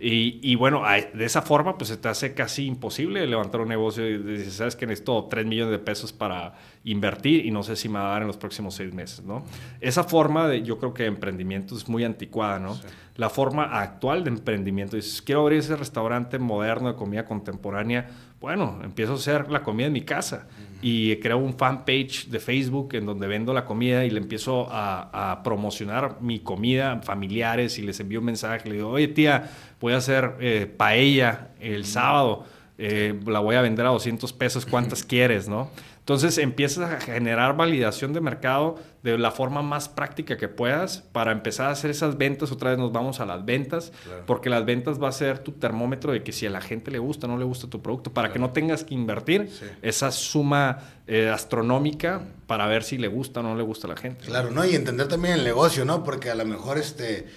Y, bueno, de esa forma, pues se te hace casi imposible levantar un negocio y dices, sabes que necesito 3 millones de pesos para invertir y no sé si me va a dar en los próximos 6 meses, ¿no? Esa forma de, yo creo que de emprendimiento es muy anticuada, ¿no? La forma actual de emprendimiento, dices, quiero abrir ese restaurante moderno de comida contemporánea, bueno, empiezo a hacer la comida en mi casa y creo un fanpage de Facebook en donde vendo la comida y le empiezo a, promocionar mi comida familiares y les envío un mensaje, le digo, oye tía, voy a hacer eh, paella el sábado, eh, la voy a vender a 200 pesos, ¿cuántas quieres? ¿no? Entonces empiezas a generar validación de mercado de la forma más práctica que puedas para empezar a hacer esas ventas. Otra vez nos vamos a las ventas, porque las ventas va a ser tu termómetro de que si a la gente le gusta o no le gusta tu producto, para que no tengas que invertir esa suma eh, astronómica para ver si le gusta o no le gusta a la gente. Claro, ¿no? Y entender también el negocio, ¿no? Porque a lo mejor este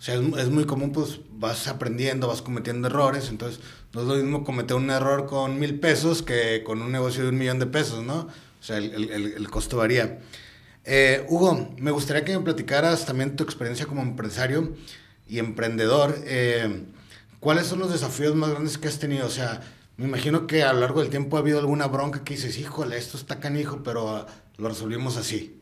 o sea, es, muy común, pues vas aprendiendo, vas cometiendo errores, entonces no es lo mismo cometer un error con mil pesos que con un negocio de un millón de pesos, ¿no? O sea, el, costo varía. Eh, Hugo, me gustaría que me platicaras también tu experiencia como empresario y emprendedor. Eh, ¿Cuáles son los desafíos más grandes que has tenido? O sea, me imagino que a lo largo del tiempo ha habido alguna bronca que dices, híjole, esto está canijo, pero lo resolvimos así.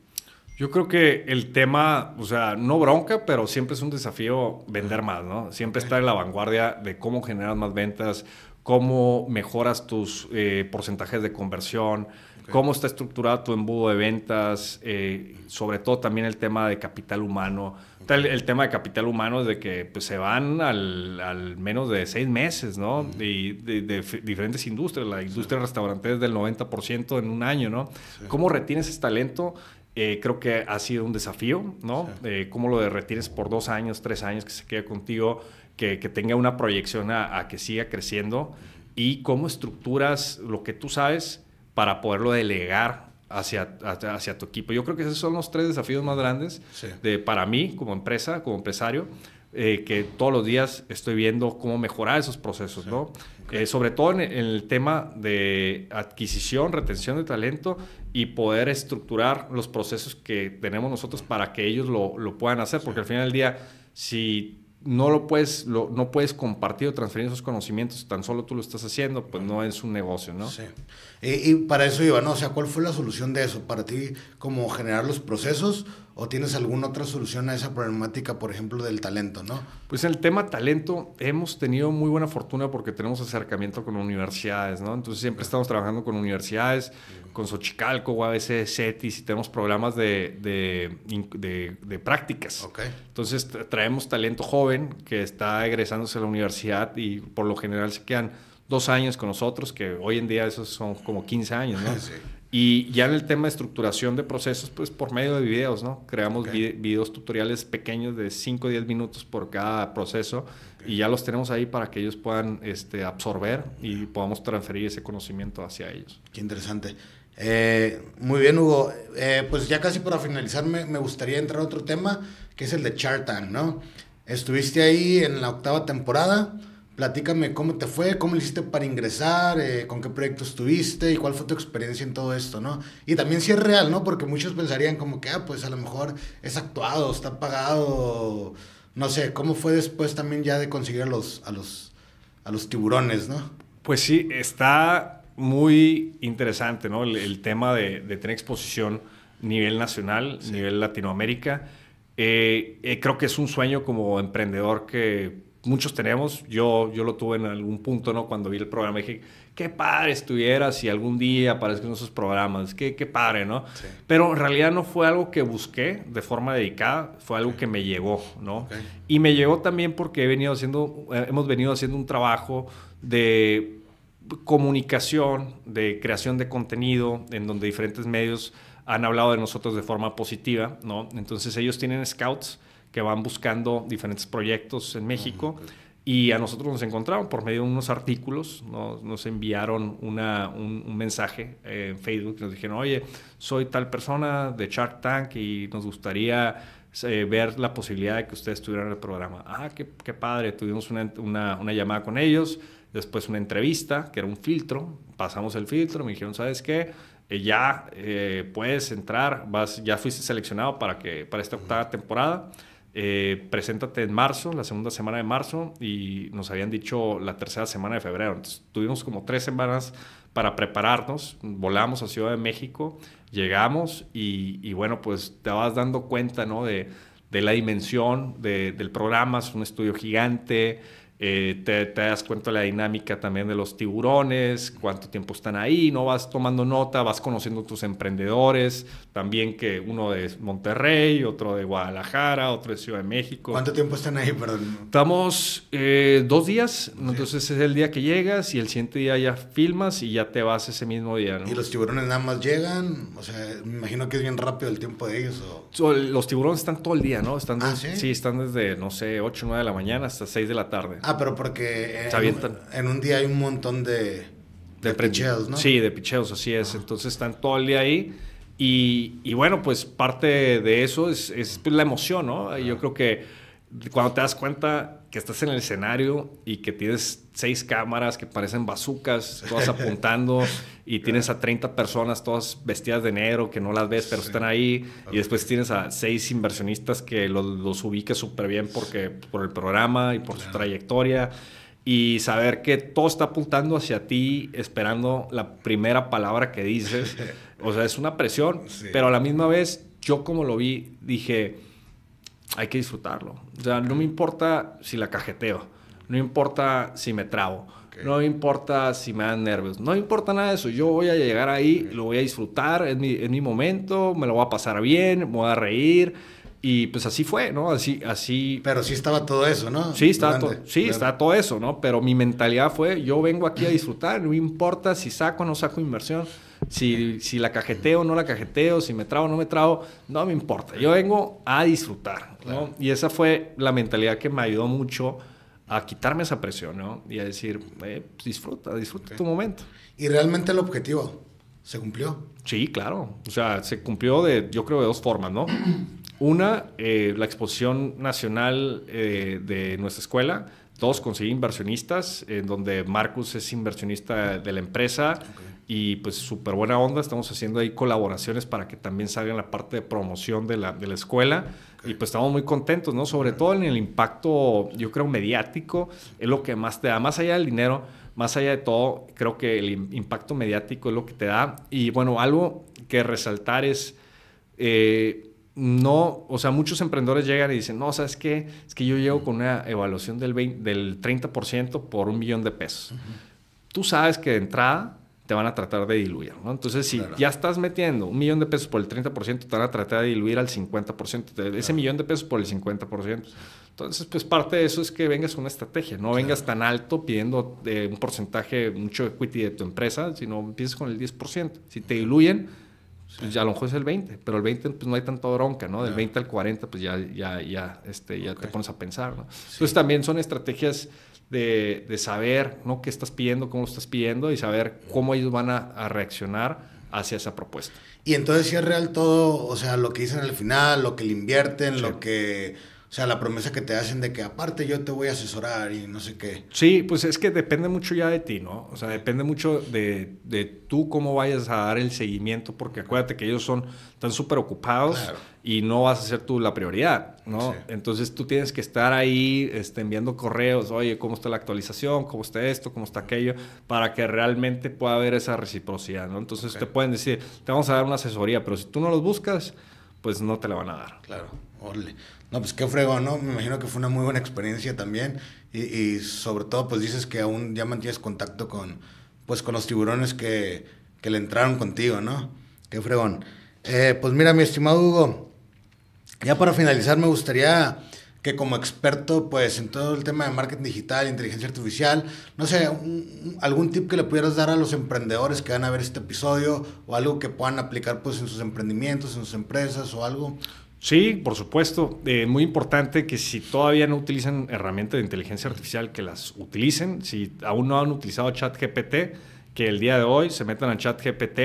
Yo creo que el tema, o sea, no bronca, pero siempre es un desafío vender más, ¿no? Siempre estar en la vanguardia de cómo generas más ventas, cómo mejoras tus eh, porcentajes de conversión, cómo está estructurado tu embudo de ventas, eh, sobre todo también el tema de capital humano. El, tema de capital humano es de que pues, se van al, menos de seis meses, ¿no? Y de, diferentes industrias, la industria restaurante es del 90% en un año, ¿no? ¿Cómo retienes ese talento eh, creo que ha sido un desafío, ¿no? cómo lo derretires por dos años, tres años, que se quede contigo, que, que tenga una proyección a, que siga creciendo y cómo estructuras lo que tú sabes para poderlo delegar hacia, hacia, tu equipo. Yo creo que esos son los tres desafíos más grandes de, para mí como empresa, como empresario, eh, que todos los días estoy viendo cómo mejorar esos procesos, ¿no? Eh, sobre todo en, el tema de adquisición, retención de talento y poder estructurar los procesos que tenemos nosotros para que ellos lo, puedan hacer, porque al final del día, si no lo puedes, no puedes compartir o transferir esos conocimientos, tan solo tú lo estás haciendo, pues no es un negocio, ¿no? Sí. Y, para eso, iba o sea, ¿cuál fue la solución de eso? Para ti, como generar los procesos ¿O tienes alguna otra solución a esa problemática, por ejemplo, del talento, no? Pues en el tema talento hemos tenido muy buena fortuna porque tenemos acercamiento con universidades, ¿no? Entonces siempre estamos trabajando con universidades, con Xochicalco, UABC, CETIS, y tenemos programas de, de, prácticas. Okay. Entonces traemos talento joven que está egresándose a la universidad y por lo general se quedan dos años con nosotros, que hoy en día esos son como 15 años, ¿no? Sí. Y ya en el tema de estructuración de procesos, pues por medio de videos, ¿no? Creamos videos tutoriales pequeños de 5 o 10 minutos por cada proceso y ya los tenemos ahí para que ellos puedan este, absorber y podamos transferir ese conocimiento hacia ellos. Qué interesante. Eh, muy bien, Hugo. Eh, pues ya casi para finalizar, me, me, gustaría entrar a otro tema, que es el de Chartan, ¿no? Estuviste ahí en la octava temporada. Platícame cómo te fue, cómo lo hiciste para ingresar, eh, con qué proyectos tuviste y cuál fue tu experiencia en todo esto, ¿no? Y también si es real, ¿no? Porque muchos pensarían como que, ah, pues a lo mejor es actuado, está pagado, no sé, cómo fue después también ya de conseguir a los, a los, tiburones, ¿no? Pues sí, está muy interesante, ¿no? El, tema de, tener exposición a nivel nacional, a nivel Latinoamérica. Eh, eh, creo que es un sueño como emprendedor que muchos tenemos. Yo, yo lo tuve en algún punto, ¿no? Cuando vi el programa dije, qué padre estuviera si algún día en esos programas, qué, qué padre, ¿no? Pero en realidad no fue algo que busqué de forma dedicada, fue algo que me llegó, ¿no? Y me llegó también porque he venido haciendo, eh, hemos venido haciendo un trabajo de comunicación, de creación de contenido, en donde diferentes medios han hablado de nosotros de forma positiva, ¿no? Entonces ellos tienen scouts que van buscando diferentes proyectos en México. Y a nosotros nos encontraron por medio de unos artículos, nos, nos enviaron una, un, mensaje eh, en Facebook, nos dijeron, oye, soy tal persona de Shark Tank y nos gustaría eh, ver la posibilidad de que ustedes en el programa. Ah, qué, qué padre, tuvimos una, una, una, llamada con ellos, después una entrevista, que era un filtro, pasamos el filtro, me dijeron, ¿sabes qué? Eh, ya puedes entrar, vas, ya fuiste seleccionado para, que, para esta octava temporada eh, preséntate en marzo, la segunda semana de marzo, y nos habían dicho la tercera semana de febrero. tuvimos como tres semanas para prepararnos, volamos a Ciudad de México, llegamos y, bueno, pues te vas dando cuenta, De, la dimensión del programa, es un estudio gigante, eh, te, das cuenta de la dinámica también de los tiburones, cuánto tiempo están ahí, no vas tomando nota, vas conociendo tus emprendedores, también que uno de Monterrey, otro de Guadalajara, otro de Ciudad de México. ¿Cuánto tiempo están ahí, perdón? Estamos eh, dos días, entonces es el día que llegas y el siguiente día ya filmas y ya te vas ese mismo día. ¿no? ¿Y los tiburones nada más llegan? O sea, me imagino que es bien rápido el tiempo de ellos. los tiburones están todo el día, ¿no? Están, ah, sí? están desde, no sé, 8 o 9 de la mañana hasta 6 de la tarde. Ah, pero porque en, un día hay un montón de, de, picheos, ¿no? Sí, de picheos, así es. Ah. Entonces están todo el día ahí. Y, bueno, pues parte de eso es, pues, la emoción, ¿no? Yo creo que cuando te das cuenta que estás en el escenario y que tienes seis cámaras que parecen bazucas, todas apuntando, y tienes a 30 personas todas vestidas de negro que no las ves, pero están ahí, y después tienes a seis inversionistas que los, ubiques súper bien porque, por el programa y por su trayectoria, y saber que todo está apuntando hacia ti, esperando la primera palabra que dices, o sea, es una presión, pero a la misma vez, yo como lo vi, dije, hay que disfrutarlo. O sea, no me importa si la cajeteo, no importa si me trabo, no me importa si me dan nervios, no me importa nada de eso. Yo voy a llegar ahí, lo voy a disfrutar, en mi, mi momento, me lo voy a pasar bien, me voy a reír y pues así fue, ¿no? Así, así. Pero sí estaba todo eso, ¿no? Sí, estaba, sí, está todo eso, ¿no? Pero mi mentalidad fue, yo vengo aquí a disfrutar, no importa si saco o no saco inversión, si, si la cajeteo o no la cajeteo, si me trago o no me trago, no me importa. Yo vengo a disfrutar, ¿no? Y esa fue la mentalidad que me ayudó mucho a quitarme esa presión, ¿no? Y a decir, eh, pues, disfruta, disfruta tu momento. Y realmente el objetivo, ¿Se cumplió? Sí, claro. O sea, se cumplió de, yo creo, de dos formas, ¿no? Una, eh, la exposición nacional eh, de nuestra escuela. Dos, conseguí inversionistas, en donde Marcus es inversionista de la empresa. Y pues súper buena onda, estamos haciendo ahí colaboraciones para que también salga la parte de promoción de la, escuela. Y pues estamos muy contentos, ¿no? Sobre todo en el impacto, yo creo, mediático, es lo que más te da, más allá del dinero más allá de todo, creo que el impacto mediático es lo que te da. Y bueno, algo que resaltar es, eh, no, o sea, muchos emprendedores llegan y dicen, no, ¿sabes qué? Es que yo llego con una evaluación del, 30% por un millón de pesos. Tú sabes que de entrada te van a tratar de diluir. ¿no? Entonces, si ya estás metiendo un millón de pesos por el 30%, te van a tratar de diluir al 50%, ese millón de pesos por el 50%. Entonces, pues parte de eso es que vengas con una estrategia, no vengas tan alto pidiendo eh, un porcentaje, mucho equity de tu empresa, sino empieces con el 10%. Si te diluyen, pues, ya a lo mejor es el 20, pero el 20 pues no hay tanta bronca, ¿no? Del 20 al 40 pues ya, ya, ya, este, ya te pones a pensar, ¿no? Entonces también son estrategias de, saber ¿no? qué estás pidiendo, cómo lo estás pidiendo y saber cómo ellos van a, reaccionar hacia esa propuesta. Y entonces si es real todo, o sea, lo que dicen al final, lo que le invierten, lo que o sea, la promesa que te hacen de que aparte yo te voy a asesorar y no sé qué. Sí, pues es que depende mucho ya de ti, ¿no? O sea, depende mucho de, de tú cómo vayas a dar el seguimiento, porque acuérdate que ellos son tan súper ocupados y no vas a ser tú la prioridad, ¿no? Entonces tú tienes que estar ahí este, enviando correos, oye, ¿cómo está la actualización? ¿Cómo está esto? ¿Cómo está aquello? Para que realmente pueda haber esa reciprocidad, ¿no? Entonces te pueden decir, te vamos a dar una asesoría, pero si tú no los buscas, pues no te la van a dar. Claro, orle. No, pues qué fregón, ¿no? Me imagino que fue una muy buena experiencia también. Y, y sobre todo, pues dices que aún ya mantienes contacto con, pues, con los tiburones que, que le entraron contigo, ¿no? Qué fregón. Eh, pues mira, mi estimado Hugo, ya para finalizar me gustaría que como experto, pues, en todo el tema de marketing digital, inteligencia artificial, no sé, algún tip que le pudieras dar a los emprendedores que van a ver este episodio o algo que puedan aplicar, pues, en sus emprendimientos, en sus empresas o algo. Sí, por supuesto. Eh, muy importante que si todavía no utilizan herramientas de inteligencia artificial, que las utilicen. Si aún no han utilizado ChatGPT, que el día de hoy se metan a ChatGPT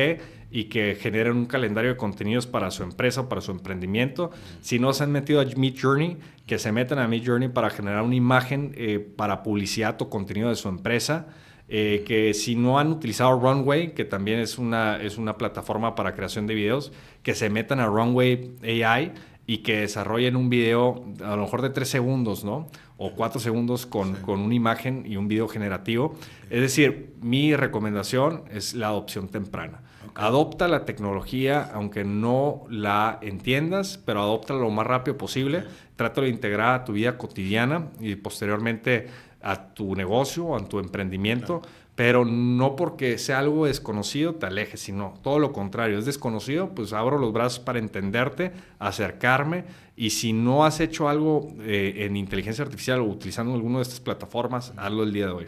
y que generen un calendario de contenidos para su empresa, o para su emprendimiento. Si no se han metido a Meet Journey, que se metan a Meet Journey para generar una imagen eh, para publicidad o contenido de su empresa. Eh, que si no han utilizado Runway, que también es una, es una plataforma para creación de videos, que se metan a Runway AI y que desarrollen un video a lo mejor de 3 segundos, ¿no? O 4 segundos con, con, una imagen y un video generativo. Es decir, mi recomendación es la adopción temprana. Adopta la tecnología, aunque no la entiendas, pero adopta lo más rápido posible. Trata de integrar a tu vida cotidiana y posteriormente a tu negocio, o a tu emprendimiento, pero no porque sea algo desconocido te alejes, sino todo lo contrario, es desconocido, pues abro los brazos para entenderte, acercarme, y si no has hecho algo eh, en inteligencia artificial o utilizando alguna de estas plataformas, hazlo el día de hoy.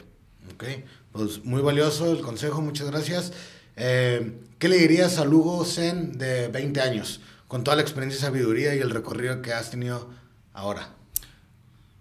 Ok, pues muy valioso el consejo, muchas gracias. Eh, ¿Qué le dirías a Lugo Zen de 20 años, con toda la experiencia y sabiduría y el recorrido que has tenido ahora?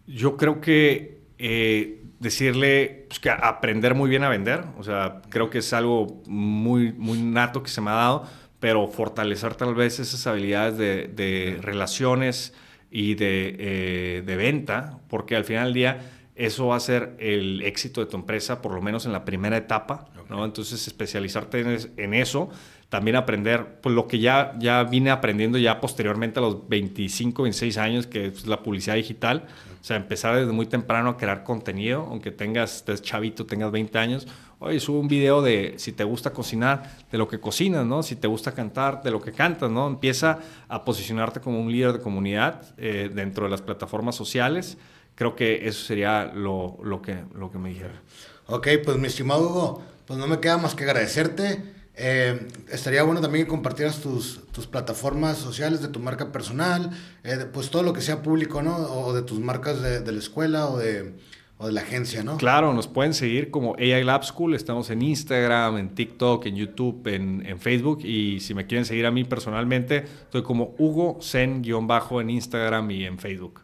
Yo creo que eh, decirle pues, que aprender muy bien a vender. O sea, creo que es algo muy, muy nato que se me ha dado, pero fortalecer tal vez esas habilidades de, relaciones y eh, de, venta, porque al final del día eso va a ser el éxito de tu empresa, por lo menos en la primera etapa. ¿no? Entonces, especializarte en eso también aprender pues, lo que ya, ya vine aprendiendo ya posteriormente a los 25, 26 años, que es la publicidad digital. O sea, empezar desde muy temprano a crear contenido, aunque tengas, estés chavito, tengas 20 años. Oye, sube un video de si te gusta cocinar, de lo que cocinas, ¿no? Si te gusta cantar, de lo que cantas, ¿no? Empieza a posicionarte como un líder de comunidad eh, dentro de las plataformas sociales. Creo que eso sería lo, lo que, lo que me dijeron. Ok, pues mi estimado Hugo, pues no me queda más que agradecerte eh, estaría bueno también que compartieras tus, tus, plataformas sociales de tu marca personal, eh, pues todo lo que sea público, ¿no? O de tus marcas de, la escuela o de, de, la agencia, ¿no? Claro, nos pueden seguir como AI Lab School. Estamos en Instagram, en TikTok, en YouTube, en, Facebook. Y si me quieren seguir a mí personalmente, estoy como Hugo guión bajo en Instagram y en Facebook.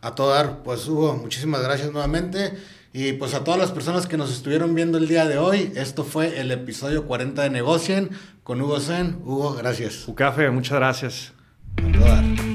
A todo dar, pues Hugo, muchísimas gracias nuevamente. Y pues a todas las personas que nos estuvieron viendo el día de hoy, esto fue el episodio 40 de Negocien con Hugo Zen. Hugo, gracias. Ucafe, muchas gracias.